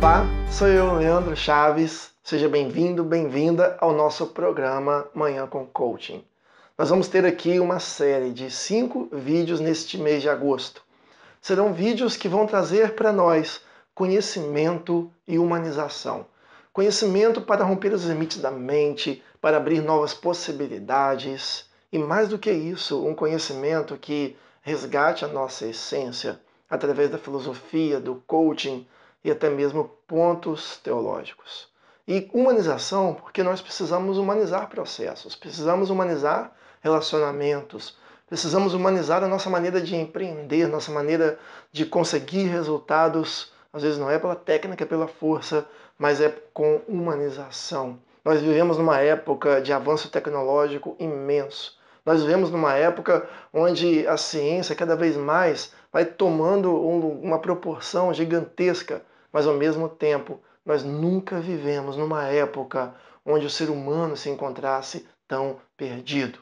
Pá, sou eu, Leandro Chaves. Seja bem-vindo, bem-vinda ao nosso programa Manhã com Coaching. Nós vamos ter aqui uma série de cinco vídeos neste mês de agosto. Serão vídeos que vão trazer para nós conhecimento e humanização. Conhecimento para romper os limites da mente, para abrir novas possibilidades e, mais do que isso, um conhecimento que resgate a nossa essência através da filosofia, do coaching, e até mesmo pontos teológicos. E humanização, porque nós precisamos humanizar processos, precisamos humanizar relacionamentos, precisamos humanizar a nossa maneira de empreender, nossa maneira de conseguir resultados. Às vezes não é pela técnica, é pela força, mas é com humanização. Nós vivemos numa época de avanço tecnológico imenso. Nós vivemos numa época onde a ciência é cada vez mais vai tomando um, uma proporção gigantesca, mas ao mesmo tempo nós nunca vivemos numa época onde o ser humano se encontrasse tão perdido.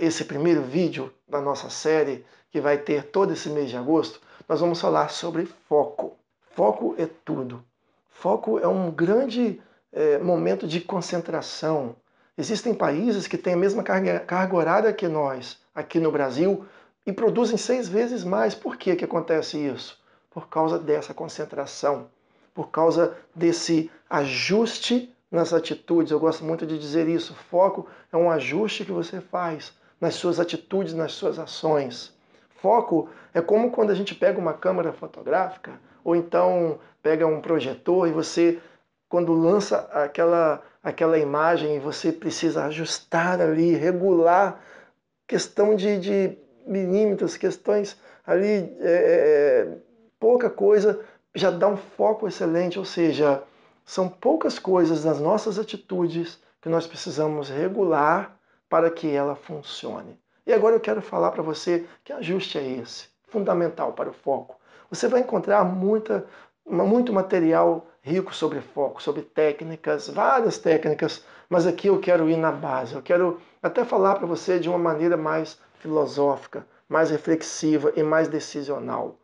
Esse primeiro vídeo da nossa série, que vai ter todo esse mês de agosto, nós vamos falar sobre foco. Foco é tudo. Foco é um grande é, momento de concentração. Existem países que têm a mesma carga, carga horária que nós, aqui no Brasil, e produzem seis vezes mais. Por que, que acontece isso? Por causa dessa concentração, por causa desse ajuste nas atitudes. Eu gosto muito de dizer isso. Foco é um ajuste que você faz nas suas atitudes, nas suas ações. Foco é como quando a gente pega uma câmera fotográfica ou então pega um projetor e você, quando lança aquela, aquela imagem, você precisa ajustar ali, regular, questão de, de milímetros, questões ali, é, é, é, pouca coisa, já dá um foco excelente, ou seja, são poucas coisas nas nossas atitudes que nós precisamos regular para que ela funcione. E agora eu quero falar para você que ajuste é esse, fundamental para o foco. Você vai encontrar muita, muito material rico sobre foco, sobre técnicas, várias técnicas, mas aqui eu quero ir na base, eu quero até falar para você de uma maneira mais filosófica, mais reflexiva e mais decisional.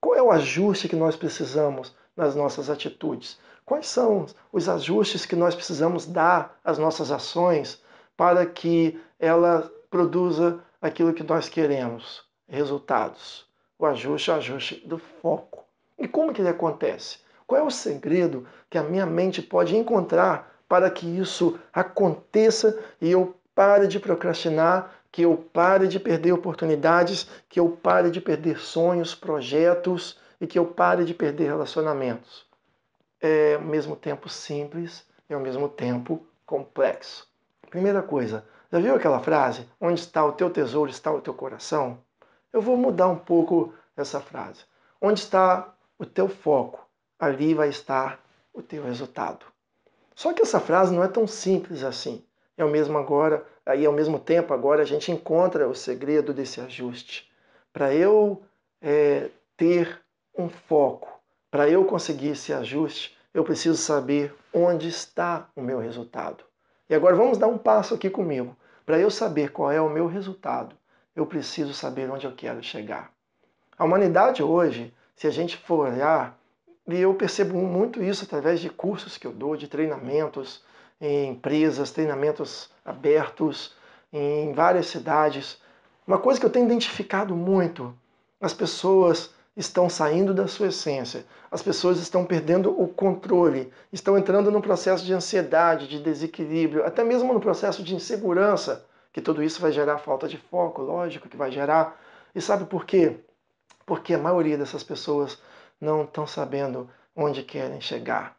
Qual é o ajuste que nós precisamos nas nossas atitudes? Quais são os ajustes que nós precisamos dar às nossas ações para que ela produza aquilo que nós queremos, resultados? O ajuste é o ajuste do foco. E como que ele acontece? Qual é o segredo que a minha mente pode encontrar para que isso aconteça e eu pare de procrastinar, que eu pare de perder oportunidades, que eu pare de perder sonhos, projetos e que eu pare de perder relacionamentos. É ao mesmo tempo simples e é ao mesmo tempo complexo. Primeira coisa, já viu aquela frase? Onde está o teu tesouro, está o teu coração? Eu vou mudar um pouco essa frase. Onde está o teu foco, ali vai estar o teu resultado. Só que essa frase não é tão simples assim. E é ao mesmo agora, aí ao mesmo tempo agora a gente encontra o segredo desse ajuste. Para eu é, ter um foco, para eu conseguir esse ajuste, eu preciso saber onde está o meu resultado. E agora vamos dar um passo aqui comigo. Para eu saber qual é o meu resultado, eu preciso saber onde eu quero chegar. A humanidade hoje, se a gente for olhar, e eu percebo muito isso através de cursos que eu dou, de treinamentos, em empresas, treinamentos abertos em várias cidades. Uma coisa que eu tenho identificado muito: as pessoas estão saindo da sua essência, as pessoas estão perdendo o controle, estão entrando num processo de ansiedade, de desequilíbrio, até mesmo no processo de insegurança, que tudo isso vai gerar falta de foco, lógico que vai gerar. E sabe por quê? Porque a maioria dessas pessoas não estão sabendo onde querem chegar.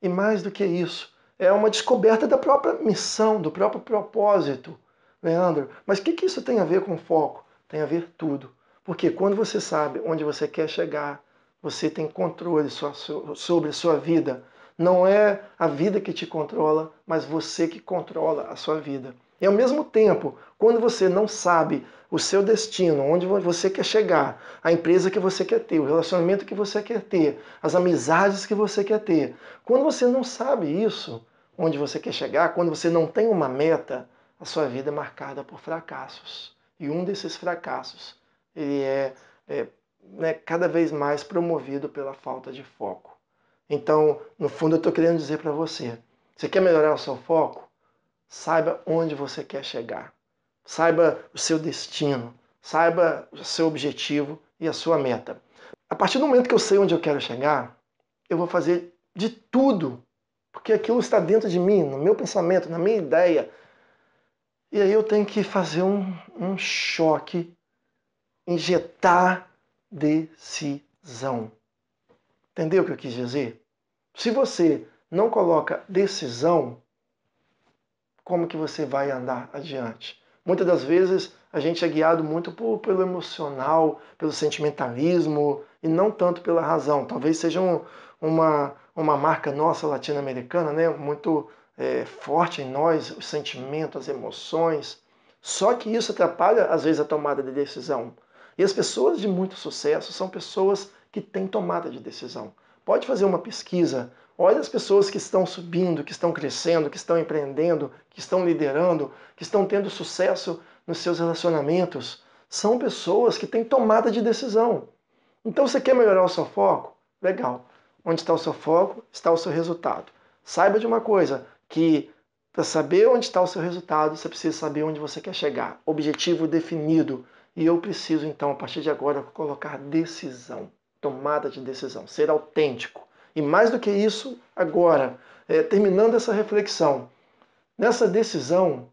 E mais do que isso, é uma descoberta da própria missão, do próprio propósito. Leandro, mas o que, que isso tem a ver com foco? Tem a ver tudo. Porque quando você sabe onde você quer chegar, você tem controle sobre a sua vida. Não é a vida que te controla, mas você que controla a sua vida. E ao mesmo tempo, quando você não sabe o seu destino, onde você quer chegar, a empresa que você quer ter, o relacionamento que você quer ter, as amizades que você quer ter, quando você não sabe isso, onde você quer chegar, quando você não tem uma meta, a sua vida é marcada por fracassos. E um desses fracassos ele é, é né, cada vez mais promovido pela falta de foco. Então, no fundo, eu estou querendo dizer para você: você quer melhorar o seu foco? Saiba onde você quer chegar. Saiba o seu destino. Saiba o seu objetivo e a sua meta. A partir do momento que eu sei onde eu quero chegar, eu vou fazer de tudo porque aquilo está dentro de mim, no meu pensamento, na minha ideia. E aí eu tenho que fazer um, um choque, injetar decisão. Entendeu o que eu quis dizer? Se você não coloca decisão, como que você vai andar adiante? Muitas das vezes a gente é guiado muito por, pelo emocional, pelo sentimentalismo e não tanto pela razão. Talvez seja um, uma, uma marca nossa latino-americana, né? muito é, forte em nós, os sentimentos, as emoções. Só que isso atrapalha, às vezes, a tomada de decisão. E as pessoas de muito sucesso são pessoas que têm tomada de decisão. Pode fazer uma pesquisa, olha as pessoas que estão subindo, que estão crescendo, que estão empreendendo, que estão liderando, que estão tendo sucesso nos seus relacionamentos. São pessoas que têm tomada de decisão. Então você quer melhorar o seu foco? Legal onde está o seu foco, está o seu resultado. Saiba de uma coisa, que para saber onde está o seu resultado, você precisa saber onde você quer chegar. Objetivo definido. E eu preciso, então, a partir de agora, colocar decisão, tomada de decisão, ser autêntico. E mais do que isso, agora, é, terminando essa reflexão, nessa decisão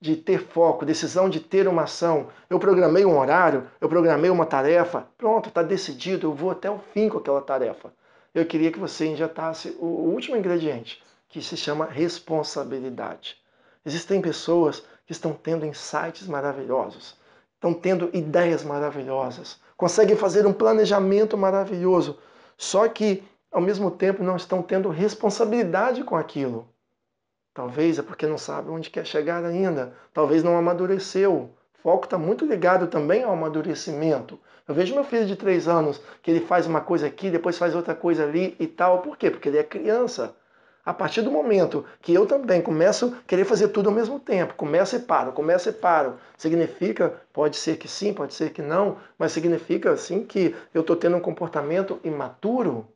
de ter foco, decisão de ter uma ação, eu programei um horário, eu programei uma tarefa, pronto, está decidido, eu vou até o fim com aquela tarefa eu queria que você injetasse o último ingrediente, que se chama responsabilidade. Existem pessoas que estão tendo insights maravilhosos, estão tendo ideias maravilhosas, conseguem fazer um planejamento maravilhoso, só que ao mesmo tempo não estão tendo responsabilidade com aquilo. Talvez é porque não sabe onde quer chegar ainda, talvez não amadureceu, o foco está muito ligado também ao amadurecimento. Eu vejo meu filho de três anos que ele faz uma coisa aqui, depois faz outra coisa ali e tal. Por quê? Porque ele é criança. A partir do momento que eu também começo a querer fazer tudo ao mesmo tempo, começo e paro, começo e paro, significa, pode ser que sim, pode ser que não, mas significa assim que eu estou tendo um comportamento imaturo.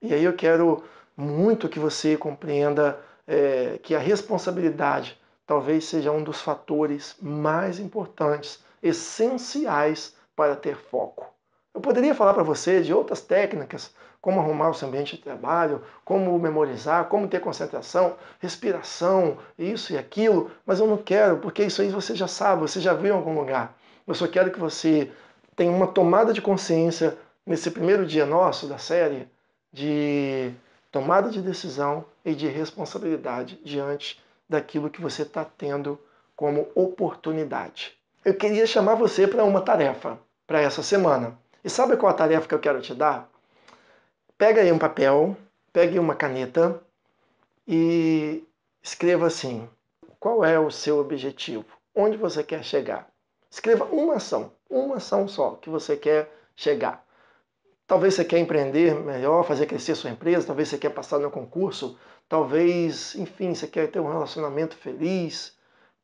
E aí eu quero muito que você compreenda é, que a responsabilidade talvez seja um dos fatores mais importantes, essenciais para ter foco. Eu poderia falar para você de outras técnicas, como arrumar o seu ambiente de trabalho, como memorizar, como ter concentração, respiração, isso e aquilo, mas eu não quero, porque isso aí você já sabe, você já viu em algum lugar. Eu só quero que você tenha uma tomada de consciência nesse primeiro dia nosso da série de tomada de decisão e de responsabilidade diante daquilo que você está tendo como oportunidade. Eu queria chamar você para uma tarefa para essa semana. E sabe qual a tarefa que eu quero te dar? Pega aí um papel, pegue uma caneta e escreva assim: qual é o seu objetivo? Onde você quer chegar? Escreva uma ação, uma ação só que você quer chegar. Talvez você quer empreender melhor, fazer crescer sua empresa, talvez você quer passar no concurso, Talvez, enfim, você quer ter um relacionamento feliz.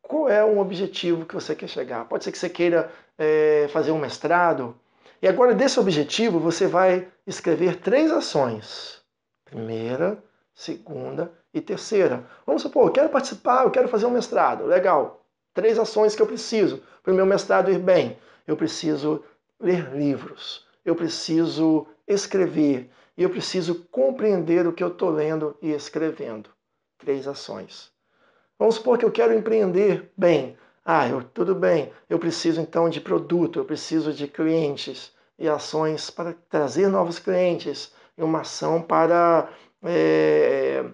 Qual é um objetivo que você quer chegar? Pode ser que você queira é, fazer um mestrado. E agora, desse objetivo, você vai escrever três ações: primeira, segunda e terceira. Vamos supor, eu quero participar, eu quero fazer um mestrado. Legal. Três ações que eu preciso para o meu mestrado ir bem. Eu preciso ler livros, eu preciso escrever, e eu preciso compreender o que eu estou lendo e escrevendo. Três ações. Vamos supor que eu quero empreender bem. Ah, eu, tudo bem, eu preciso então de produto, eu preciso de clientes e ações para trazer novos clientes e uma ação para é,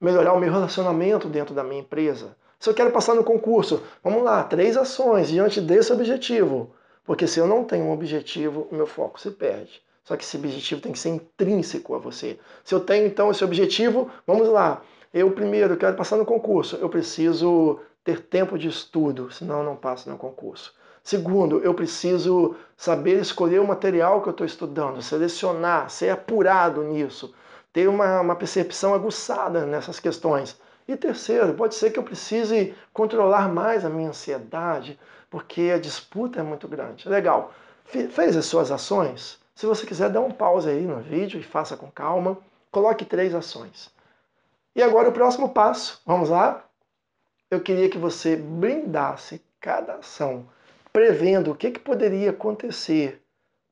melhorar o meu relacionamento dentro da minha empresa. Se eu quero passar no concurso, vamos lá, três ações diante desse objetivo. Porque se eu não tenho um objetivo, o meu foco se perde. Só que esse objetivo tem que ser intrínseco a você. Se eu tenho então esse objetivo, vamos lá. Eu primeiro quero passar no concurso, eu preciso ter tempo de estudo, senão eu não passo no concurso. Segundo, eu preciso saber escolher o material que eu estou estudando, selecionar, ser apurado nisso, ter uma, uma percepção aguçada nessas questões. E terceiro, pode ser que eu precise controlar mais a minha ansiedade, porque a disputa é muito grande. Legal. Fez as suas ações? Se você quiser, dá um pause aí no vídeo e faça com calma. Coloque três ações. E agora o próximo passo, vamos lá? Eu queria que você blindasse cada ação, prevendo o que, que poderia acontecer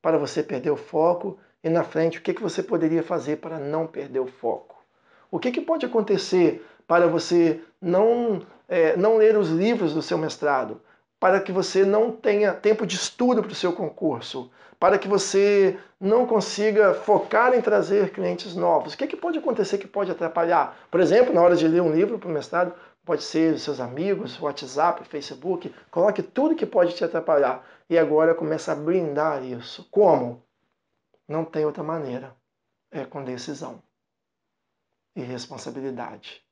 para você perder o foco e na frente o que, que você poderia fazer para não perder o foco. O que, que pode acontecer para você não, é, não ler os livros do seu mestrado? para que você não tenha tempo de estudo para o seu concurso, para que você não consiga focar em trazer clientes novos. O que, é que pode acontecer que pode atrapalhar? Por exemplo, na hora de ler um livro para o mestrado, pode ser seus amigos, WhatsApp, Facebook, coloque tudo que pode te atrapalhar. E agora começa a blindar isso. Como? Não tem outra maneira. É com decisão e responsabilidade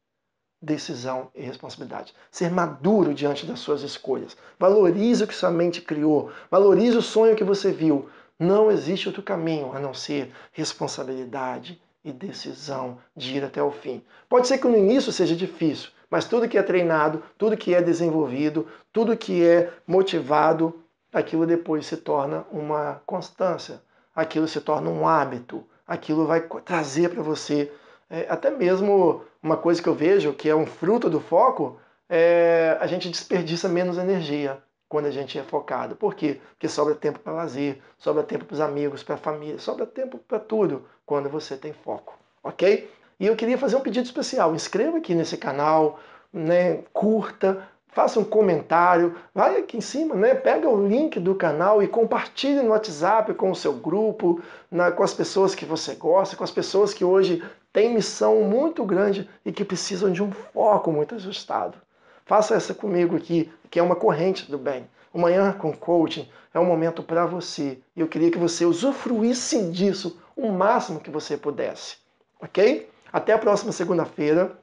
decisão e responsabilidade. Ser maduro diante das suas escolhas. Valorize o que sua mente criou. Valorize o sonho que você viu. Não existe outro caminho a não ser responsabilidade e decisão de ir até o fim. Pode ser que no início seja difícil, mas tudo que é treinado, tudo que é desenvolvido, tudo que é motivado, aquilo depois se torna uma constância, aquilo se torna um hábito, aquilo vai trazer para você é, até mesmo uma coisa que eu vejo que é um fruto do foco, é, a gente desperdiça menos energia quando a gente é focado. Por quê? Porque sobra tempo para lazer, sobra tempo para os amigos, para a família, sobra tempo para tudo quando você tem foco, ok? E eu queria fazer um pedido especial. Inscreva aqui nesse canal, né, curta, faça um comentário, vai aqui em cima, né? Pega o link do canal e compartilhe no WhatsApp com o seu grupo, na, com as pessoas que você gosta, com as pessoas que hoje têm missão muito grande e que precisam de um foco muito ajustado. Faça essa comigo aqui, que é uma corrente do bem. O Manhã com Coaching é um momento para você. E eu queria que você usufruísse disso o máximo que você pudesse. Ok? Até a próxima segunda-feira.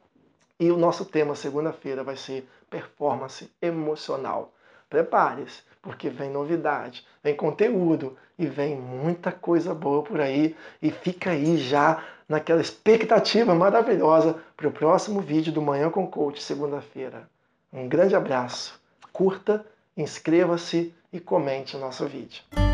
E o nosso tema segunda-feira vai ser performance emocional. Prepare-se, porque vem novidade, vem conteúdo e vem muita coisa boa por aí. E fica aí já naquela expectativa maravilhosa para o próximo vídeo do Manhã com Coach, segunda-feira. Um grande abraço, curta, inscreva-se e comente o nosso vídeo.